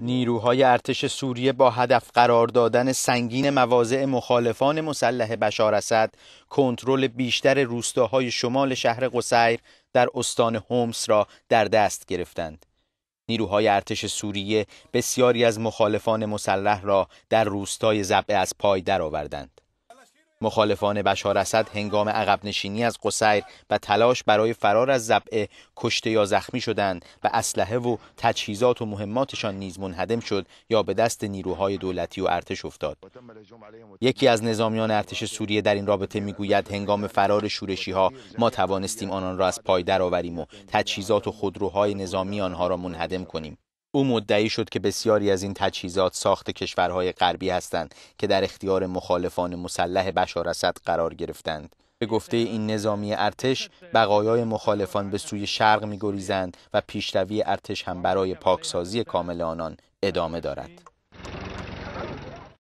نیروهای ارتش سوریه با هدف قرار دادن سنگین مواضع مخالفان مسلح بشار اسد کنترل بیشتر روستاهای شمال شهر قصیر در استان هومس را در دست گرفتند. نیروهای ارتش سوریه بسیاری از مخالفان مسلح را در روستای زبعه از پای درآوردند. مخالفان بشار اسد هنگام عقب نشینی از قصیر و تلاش برای فرار از زبعه کشته یا زخمی شدند و اسلحه و تجهیزات و مهماتشان نیز منهدم شد یا به دست نیروهای دولتی و ارتش افتاد یکی از نظامیان ارتش سوریه در این رابطه میگوید هنگام فرار شورشی ها ما توانستیم آنان را از پای درآوریم و تجهیزات و خودروهای نظامی آنها را منهدم کنیم او مدعی شد که بسیاری از این تجهیزات ساخت کشورهای غربی هستند که در اختیار مخالفان مسلح بشار اسد قرار گرفتند به گفته این نظامی ارتش بقایای مخالفان به سوی شرق میگریزند و پیشروی ارتش هم برای پاکسازی کامل آنان ادامه دارد